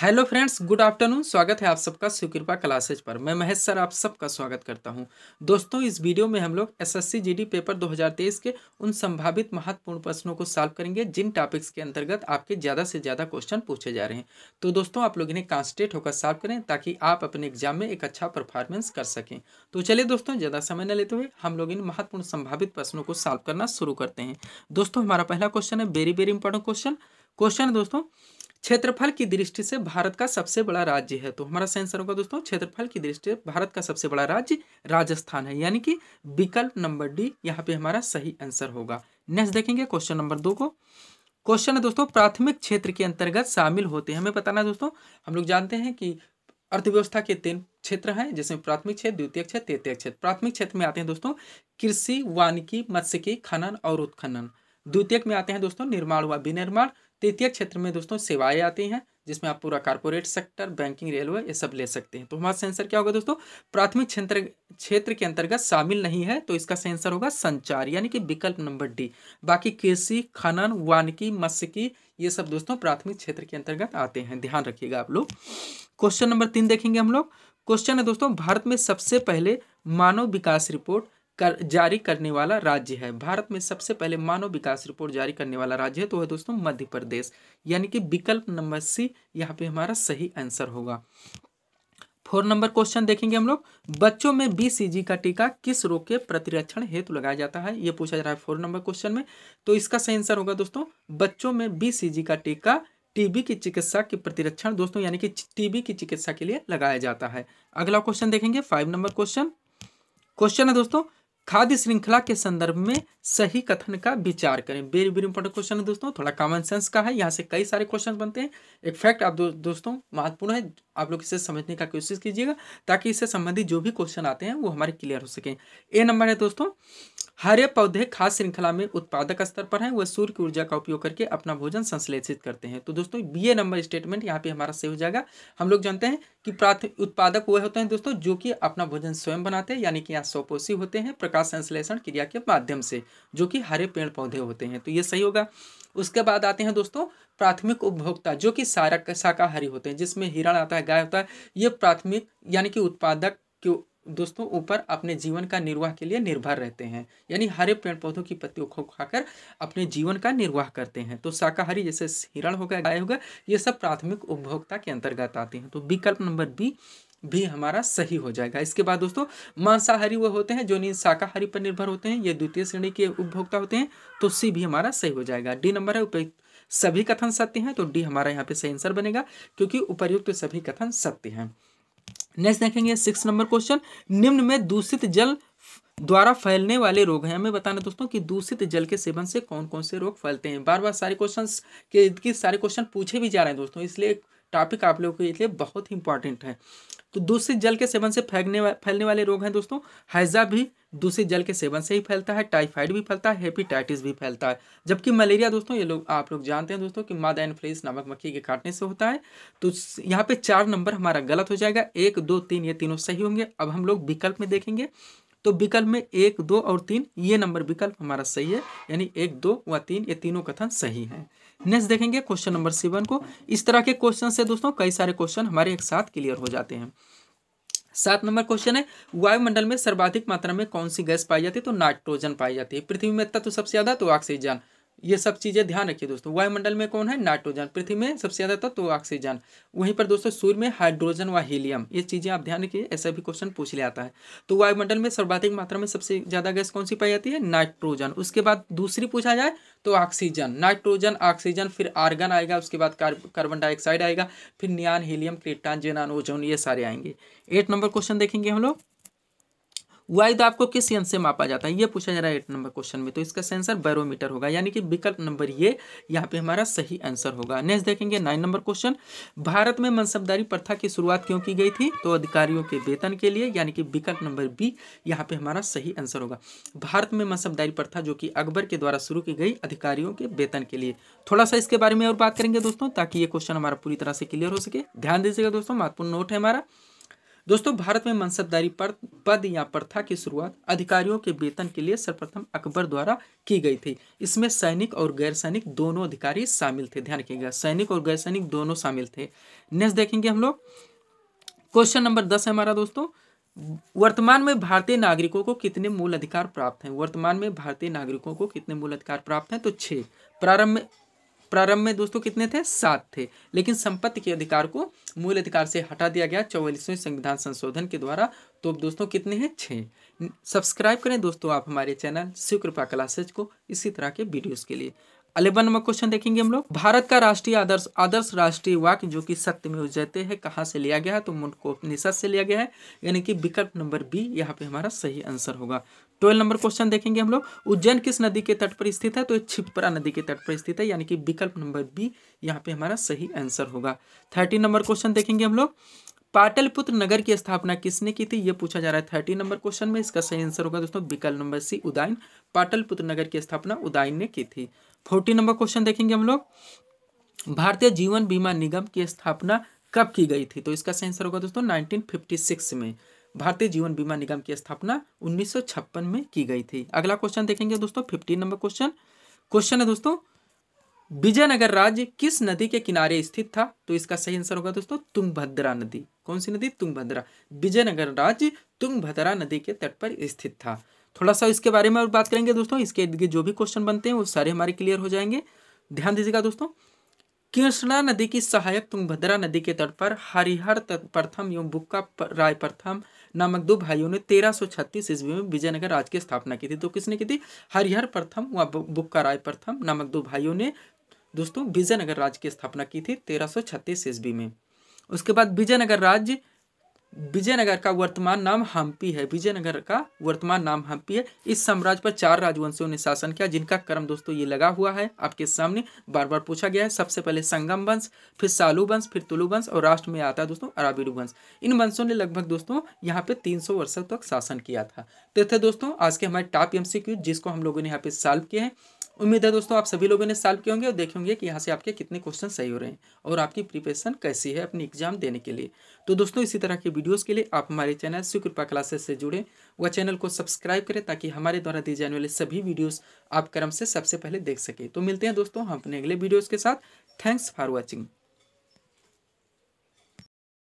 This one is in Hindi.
हेलो फ्रेंड्स गुड आफ्टरनून स्वागत है आप सबका सुकृपा क्लासेज पर मैं महेश सर आप सबका स्वागत करता हूं दोस्तों इस वीडियो में हम लोग एसएससी जीडी पेपर 2023 के उन संभावित महत्वपूर्ण प्रश्नों को सॉल्व करेंगे जिन टॉपिक्स के अंतर्गत आपके ज़्यादा से ज़्यादा क्वेश्चन पूछे जा रहे हैं तो दोस्तों आप लोग इन्हें कॉन्सटेट होकर सॉल्व करें ताकि आप अपने एग्जाम में एक अच्छा परफॉर्मेंस कर सकें तो चलिए दोस्तों ज़्यादा समय न लेते हुए हम लोग इन महत्वपूर्ण संभावित प्रश्नों को सॉल्व करना शुरू करते हैं दोस्तों हमारा पहला क्वेश्चन है very very important question question दोस्तों क्षेत्रफल की दृष्टि से भारत का सबसे बड़ा राज्य है तो हमारा आंसर होगा दोस्तों क्षेत्रफल की दृष्टि से भारत का सबसे बड़ा राज्य राजस्थान है यानी कि विकल्प नंबर डी यहाँ पे हमारा सही आंसर होगा नेक्स्ट देखेंगे क्वेश्चन नंबर दो को क्वेश्चन है दोस्तों प्राथमिक क्षेत्र के अंतर्गत शामिल होते हैं हमें बताना दोस्तों हम लोग जानते हैं कि अर्थव्यवस्था के तीन क्षेत्र हैं जिसमें प्राथमिक क्षेत्र द्वितीय क्षेत्र तृतीय क्षेत्र प्राथमिक क्षेत्र में आते हैं दोस्तों कृषि वानिकी मत्स्यिकी खनन और उत्खनन द्वितीय में आते हैं दोस्तों निर्माण व विनिर्माण तृतीय क्षेत्र में दोस्तों सेवाएं आती हैं जिसमें आप पूरा कारपोरेट सेक्टर बैंकिंग रेलवे ये सब ले सकते हैं तो हमारा सेंसर क्या होगा दोस्तों प्राथमिक क्षेत्र क्षेत्र के अंतर्गत शामिल नहीं है तो इसका सेंसर होगा संचार यानी कि विकल्प नंबर डी बाकी कृषि खनन वानिकी मत्स्यकी ये सब दोस्तों प्राथमिक क्षेत्र के अंतर्गत आते हैं ध्यान रखिएगा आप लोग क्वेश्चन नंबर तीन देखेंगे हम लोग क्वेश्चन है दोस्तों भारत में सबसे पहले मानव विकास रिपोर्ट कर जारी करने वाला राज्य है भारत में सबसे पहले मानव विकास रिपोर्ट जारी करने वाला राज्य है तो है दोस्तों मध्य प्रदेश यानी कि विकल्प नंबर सी यहाँ पे हमारा सही आंसर होगा फोर नंबर क्वेश्चन देखेंगे हम लोग बच्चों में बीसीजी का टीका किस रोग के प्रतिरक्षण हेतु लगाया जाता है ये पूछा जा रहा है फोर नंबर क्वेश्चन में तो इसका सही आंसर होगा दोस्तों बच्चों में बीसीजी का टीका टीबी की चिकित्सा के प्रतिरक्षण दोस्तों यानी कि टीबी की चिकित्सा के लिए लगाया जाता है अगला क्वेश्चन देखेंगे फाइव नंबर क्वेश्चन क्वेश्चन है दोस्तों खाद्य श्रृंखला के संदर्भ में सही कथन का विचार करें वेरी वेरी इंपॉर्टेंट क्वेश्चन है दोस्तों थोड़ा कॉमन सेंस का है यहाँ से कई सारे क्वेश्चन बनते हैं एक फैक्ट आप दो, दोस्तों महत्वपूर्ण है आप लोग इसे समझने का कोशिश कीजिएगा ताकि इससे संबंधित जो भी क्वेश्चन आते हैं वो हमारे क्लियर हो सके ए नंबर है दोस्तों हरे पौधे खास श्रृंखला में उत्पादक स्तर पर हैं वह सूर्य की ऊर्जा का उपयोग करके अपना भोजन संश्लेषित करते हैं तो दोस्तों बी ए नंबर स्टेटमेंट यहाँ पे हमारा सही हो जाएगा हम लोग जानते हैं कि प्राथमिक उत्पादक वह होते हैं दोस्तों जो कि अपना भोजन स्वयं बनाते हैं यानी कि यहाँ स्वपोषी होते हैं प्रकाश संश्लेषण क्रिया के माध्यम से जो कि हरे पेड़ पौधे होते हैं तो ये सही होगा उसके बाद आते हैं दोस्तों प्राथमिक उपभोक्ता जो कि सारा शाकाहारी होते हैं जिसमें हिरण आता है गाय होता है ये प्राथमिक यानी कि उत्पादक के दोस्तों ऊपर अपने जीवन का निर्वाह के लिए निर्भर रहते हैं यानी हरे पेड़ पौधों की पत्तियों को खाकर अपने जीवन का निर्वाह करते हैं तो शाकाहारी जैसे हिरण होगा गाय होगा ये सब प्राथमिक उपभोक्ता के अंतर्गत आते हैं तो विकल्प नंबर बी भी हमारा सही हो जाएगा इसके बाद दोस्तों मांसाहारी वह होते हैं जो नहीं शाकाहारी पर निर्भर होते हैं ये द्वितीय श्रेणी के उपभोक्ता होते हैं तो सी भी हमारा सही हो जाएगा डी नंबर है उपयुक्त सभी कथन सत्य हैं तो डी हमारा यहाँ पे सही आंसर बनेगा क्योंकि उपयुक्त तो सभी कथन सत्य हैं नेक्स्ट देखेंगे सिक्स नंबर क्वेश्चन निम्न में दूषित जल द्वारा फैलने वाले रोग हैं हमें बताना दोस्तों कि दूषित जल के सेवन से कौन कौन से रोग फैलते हैं बार बार सारे क्वेश्चन के सारे क्वेश्चन पूछे भी जा रहे हैं दोस्तों इसलिए टॉपिक आप लोगों के लिए बहुत ही इंपॉर्टेंट है तो दूसरे जल के सेवन से फैलने वा, फैलने वाले रोग हैं दोस्तों हैजा भी दूसरे जल के सेवन से ही फैलता है टाइफाइड भी फैलता है हेपेटाइटिस भी फैलता है जबकि मलेरिया दोस्तों ये लोग आप लोग जानते हैं दोस्तों कि मादा इन्फ्लेस नामक मक्खी के काटने से होता है तो यहाँ पे चार नंबर हमारा गलत हो जाएगा एक दो तीन ये तीनों सही होंगे अब हम लोग विकल्प में देखेंगे तो विकल्प में एक दो और तीन ये नंबर विकल्प हमारा सही है यानी एक दो व तीन ये तीनों कथन सही है नेक्स्ट देखेंगे क्वेश्चन नंबर सेवन को इस तरह के क्वेश्चन से दोस्तों कई सारे क्वेश्चन हमारे एक साथ क्लियर हो जाते हैं सात नंबर क्वेश्चन है वायुमंडल में सर्वाधिक मात्रा में कौन सी गैस पाई जाती है तो नाइट्रोजन पाई जाती है पृथ्वी में तत्व तो सबसे ज्यादा तो ऑक्सीजन ये सब चीज़ें ध्यान रखिए दोस्तों वायुमंडल में कौन है नाइट्रोजन पृथ्वी में सबसे ज़्यादा था तो ऑक्सीजन वहीं पर दोस्तों सूर्य में हाइड्रोजन व हीलियम ये चीज़ें आप ध्यान रखिए ऐसा भी क्वेश्चन पूछ लिया जाता है तो वायुमंडल में सर्वाधिक मात्रा में सबसे ज़्यादा गैस कौन सी पाई जाती है नाइट्रोजन उसके बाद दूसरी पूछा जाए तो ऑक्सीजन नाइट्रोजन ऑक्सीजन फिर आर्गन आएगा उसके बाद कार्बन डाइऑक्साइड आएगा फिर neon helium krypton xenon ozone ये सारे आएंगे एट नंबर क्वेश्चन देखेंगे हम लोग वाई वायुद तो आपको किस यंत्र से मापा जाता है ये पूछा जा रहा है एट नंबर क्वेश्चन में तो इसका सेंसर बैरोमीटर होगा यानी कि विकल्प नंबर ये यहाँ पे हमारा सही आंसर होगा नेक्स्ट देखेंगे नाइन नंबर क्वेश्चन भारत में मनसबदारी प्रथा की शुरुआत क्यों की गई थी तो अधिकारियों के वेतन के लिए यानी कि विकल्प नंबर बी यहाँ पे हमारा सही आंसर होगा भारत में मनसबदारी प्रथा जो कि अकबर के द्वारा शुरू की गई अधिकारियों के वेतन के लिए थोड़ा सा इसके बारे में और बात करेंगे दोस्तों ताकि ये क्वेश्चन हमारा पूरी तरह से क्लियर हो सके ध्यान दीजिएगा दोस्तों महत्वपूर्ण नोट है हमारा दोस्तों भारत में मनसबदारी पर पद या प्रथा की शुरुआत अधिकारियों के वेतन के लिए सर्वप्रथम अकबर द्वारा की गई थी इसमें सैनिक और गैर सैनिक दोनों अधिकारी शामिल थे ध्यान रखिएगा सैनिक और गैर सैनिक दोनों शामिल थे नेक्स्ट देखेंगे हम लोग क्वेश्चन नंबर दस है हमारा दोस्तों वर्तमान में भारतीय नागरिकों को कितने मूल अधिकार प्राप्त हैं वर्तमान में भारतीय नागरिकों को कितने मूल अधिकार प्राप्त हैं तो छः प्रारंभ में प्रारंभ में दोस्तों कितने थे सात थे लेकिन संपत्ति के अधिकार को मूल अधिकार से हटा दिया गया चौवालीसवें संविधान संशोधन के द्वारा तो अब दोस्तों कितने हैं छः सब्सक्राइब करें दोस्तों आप हमारे चैनल शिव कृपा क्लासेज को इसी तरह के वीडियोज़ के लिए अलेवन नंबर क्वेश्चन देखेंगे हम लोग भारत का राष्ट्रीय आदर्श आदर्श राष्ट्रीय वाक्य जो कि सत्य में उजयते हैं कहाँ से लिया गया है तो मुंडकोपनिषद से लिया गया है यानी कि विकल्प नंबर बी यहाँ पे हमारा सही आंसर होगा ट्वेल्व नंबर क्वेश्चन देखेंगे हम लोग उज्जैन किस नदी के तट पर स्थित है तो छिपरा नदी के तट पर स्थित है यानी कि विकल्प नंबर बी यहाँ पे हमारा सही आंसर होगा थर्टीन नंबर क्वेश्चन देखेंगे हम लोग पाटलपुत्र नगर की स्थापना किसने की थी ये पूछा जा रहा है थर्टीन नंबर क्वेश्चन में इसका सही आंसर होगा दोस्तों विकल्प नंबर सी उदयन पाटलपुत्र नगर की स्थापना उदयन ने की थी फोर्टीन नंबर क्वेश्चन देखेंगे हम लोग भारतीय जीवन बीमा निगम की स्थापना कब की गई थी तो इसका सही आंसर होगा दोस्तों नाइनटीन में भारतीय जीवन बीमा निगम की स्थापना उन्नीस में की गई थी अगला क्वेश्चन देखेंगे दोस्तों फिफ्टीन नंबर क्वेश्चन क्वेश्चन है दोस्तों विजयनगर राज्य किस नदी के किनारे स्थित था तो इसका सही आंसर होगा दोस्तों तुंगभद्रा नदी कौन सी नदी तुंगभद्रा विजयनगर राज्य तुंगभद्रा नदी के तट पर स्थित था थोड़ा सा इसके बारे में और बात करेंगे दोस्तों इसके जो भी क्वेश्चन बनते हैं वो सारे हमारे क्लियर हो जाएंगे ध्यान दीजिएगा दोस्तों कृष्णा नदी की सहायक तुंगभद्रा नदी के तट पर हरिहर प्रथम एवं बुक्का राय प्रथम नामक दो भाइयों ने 1336 ईस्वी में विजयनगर राज्य की स्थापना की थी तो किसने की थी हरिहर प्रथम व बुक्का राय प्रथम नामक दो भाइयों ने दोस्तों विजयनगर राज्य की स्थापना की थी 1336 ईस्वी में उसके बाद विजयनगर राज्य विजयनगर का वर्तमान नाम हम्पी है विजयनगर का वर्तमान नाम हम्पी है इस साम्राज्य पर चार राजवंशियों ने शासन किया जिनका क्रम दोस्तों ये लगा हुआ है आपके सामने बार बार पूछा गया है सबसे पहले संगम वंश फिर सालू वंश फिर तुलू वंश और राष्ट्र में आता है दोस्तों अराबिरु वंश इन वंशों ने लगभग दोस्तों यहाँ पे तीन वर्षों तक शासन किया था तो थे दोस्तों आज के हमारे टॉप एम जिसको हम लोगों ने यहाँ पे सॉल्व किए हैं उम्मीद है दोस्तों आप सभी लोगों ने सॉल्व किए होंगे और देखे होंगे कि यहाँ से आपके कितने क्वेश्चन सही हो रहे हैं और आपकी प्रिपरेशन कैसी है अपनी एग्जाम देने के लिए तो दोस्तों इसी तरह के वीडियोस के लिए आप हमारे चैनल सुकृपा क्लासेस से जुड़े वह चैनल को सब्सक्राइब करें ताकि हमारे द्वारा दिए जाने वाले सभी वीडियोज़ आप क्रम से सबसे पहले देख सकें तो मिलते हैं दोस्तों हम अपने अगले वीडियोज़ के साथ थैंक्स फॉर वॉचिंग